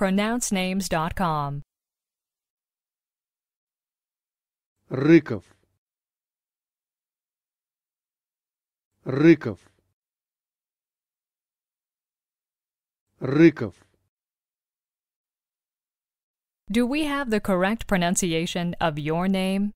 pronouncenames.com. Рыков Рыков Рыков Do we have the correct pronunciation of your name?